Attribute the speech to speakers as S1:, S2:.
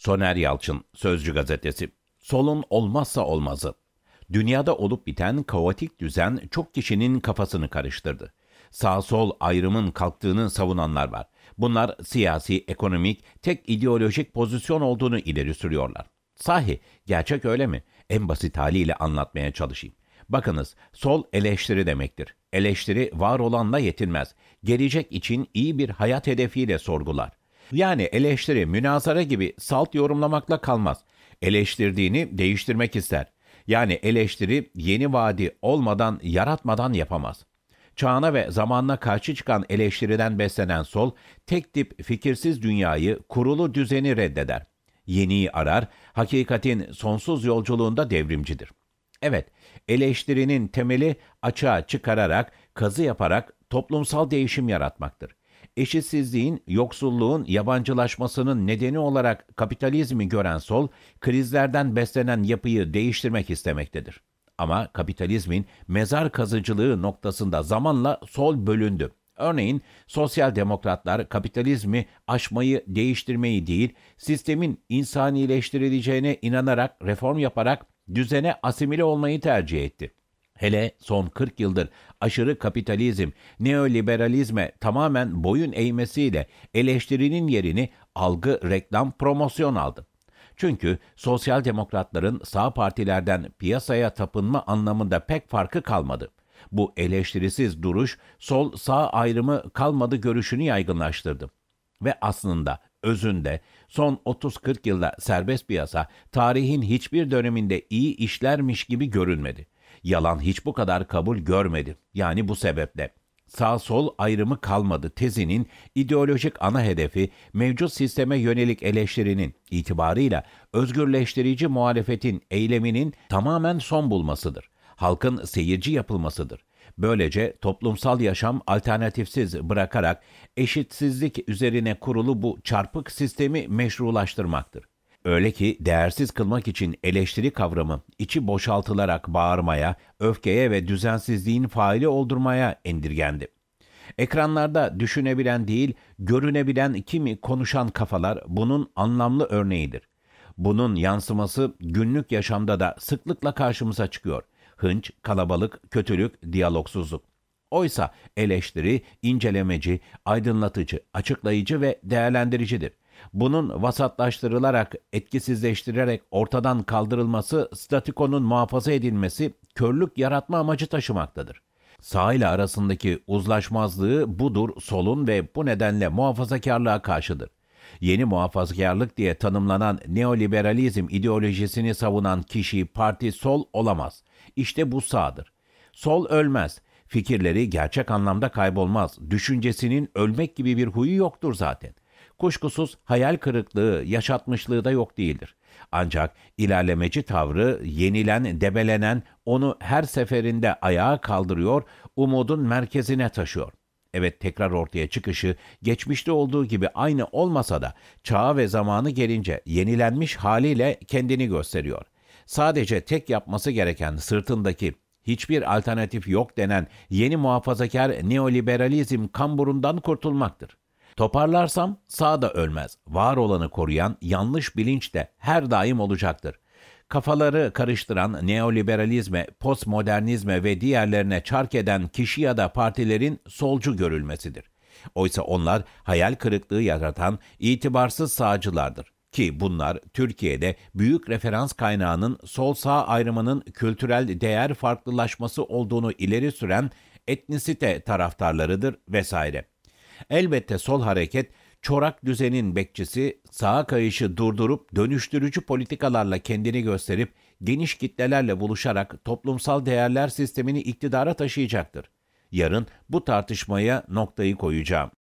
S1: Soner Yalçın, Sözcü Gazetesi. Solun olmazsa olmazı. Dünyada olup biten kaotik düzen çok kişinin kafasını karıştırdı. Sağ sol ayrımın kalktığını savunanlar var. Bunlar siyasi, ekonomik, tek ideolojik pozisyon olduğunu ileri sürüyorlar. Sahi, gerçek öyle mi? En basit haliyle anlatmaya çalışayım. Bakınız, sol eleştiri demektir. Eleştiri var olanla yetinmez. Gelecek için iyi bir hayat hedefiyle sorgular. Yani eleştiri, münazara gibi salt yorumlamakla kalmaz. Eleştirdiğini değiştirmek ister. Yani eleştiri yeni vaadi olmadan, yaratmadan yapamaz. Çağına ve zamanına karşı çıkan eleştiriden beslenen sol, tek tip fikirsiz dünyayı, kurulu düzeni reddeder. Yeniyi arar, hakikatin sonsuz yolculuğunda devrimcidir. Evet, eleştirinin temeli açığa çıkararak, kazı yaparak toplumsal değişim yaratmaktır. Eşitsizliğin, yoksulluğun, yabancılaşmasının nedeni olarak kapitalizmi gören sol, krizlerden beslenen yapıyı değiştirmek istemektedir. Ama kapitalizmin mezar kazıcılığı noktasında zamanla sol bölündü. Örneğin sosyal demokratlar kapitalizmi aşmayı, değiştirmeyi değil, sistemin insanileştirileceğine inanarak, reform yaparak düzene asimile olmayı tercih etti. Hele son 40 yıldır aşırı kapitalizm, neoliberalizme tamamen boyun eğmesiyle eleştirinin yerini algı, reklam, promosyon aldı. Çünkü sosyal demokratların sağ partilerden piyasaya tapınma anlamında pek farkı kalmadı. Bu eleştirisiz duruş sol sağ ayrımı kalmadı görüşünü yaygınlaştırdı. Ve aslında özünde son 30-40 yılda serbest piyasa tarihin hiçbir döneminde iyi işlermiş gibi görünmedi. Yalan hiç bu kadar kabul görmedi. Yani bu sebeple sağ sol ayrımı kalmadı tezinin ideolojik ana hedefi mevcut sisteme yönelik eleştirinin itibarıyla özgürleştirici muhalefetin eyleminin tamamen son bulmasıdır. Halkın seyirci yapılmasıdır. Böylece toplumsal yaşam alternatifsiz bırakarak eşitsizlik üzerine kurulu bu çarpık sistemi meşrulaştırmaktır. Öyle ki değersiz kılmak için eleştiri kavramı içi boşaltılarak bağırmaya, öfkeye ve düzensizliğin faili oldurmaya endirgendi. Ekranlarda düşünebilen değil, görünebilen kimi konuşan kafalar bunun anlamlı örneğidir. Bunun yansıması günlük yaşamda da sıklıkla karşımıza çıkıyor. Hınç, kalabalık, kötülük, diyalogsuzluk. Oysa eleştiri, incelemeci, aydınlatıcı, açıklayıcı ve değerlendiricidir. Bunun vasatlaştırılarak, etkisizleştirilerek ortadan kaldırılması, statikonun muhafaza edilmesi, körlük yaratma amacı taşımaktadır. Sağ ile arasındaki uzlaşmazlığı budur solun ve bu nedenle muhafazakarlığa karşıdır. Yeni muhafazakarlık diye tanımlanan neoliberalizm ideolojisini savunan kişi parti sol olamaz. İşte bu sağdır. Sol ölmez. Fikirleri gerçek anlamda kaybolmaz. Düşüncesinin ölmek gibi bir huyu yoktur zaten kuşkusuz hayal kırıklığı, yaşatmışlığı da yok değildir. Ancak ilerlemeci tavrı yenilen, debelenen, onu her seferinde ayağa kaldırıyor, umudun merkezine taşıyor. Evet tekrar ortaya çıkışı geçmişte olduğu gibi aynı olmasa da çağa ve zamanı gelince yenilenmiş haliyle kendini gösteriyor. Sadece tek yapması gereken sırtındaki hiçbir alternatif yok denen yeni muhafazakar neoliberalizm kamburundan kurtulmaktır. Toparlarsam sağ da ölmez. Var olanı koruyan yanlış bilinç de her daim olacaktır. Kafaları karıştıran neoliberalizme, postmodernizme ve diğerlerine çark eden kişi ya da partilerin solcu görülmesidir. Oysa onlar hayal kırıklığı yaratan itibarsız sağcılardır ki bunlar Türkiye'de büyük referans kaynağının sol sağ ayrımının kültürel değer farklılaşması olduğunu ileri süren etnisite taraftarlarıdır vesaire. Elbette sol hareket çorak düzenin bekçisi sağa kayışı durdurup dönüştürücü politikalarla kendini gösterip geniş kitlelerle buluşarak toplumsal değerler sistemini iktidara taşıyacaktır. Yarın bu tartışmaya noktayı koyacağım.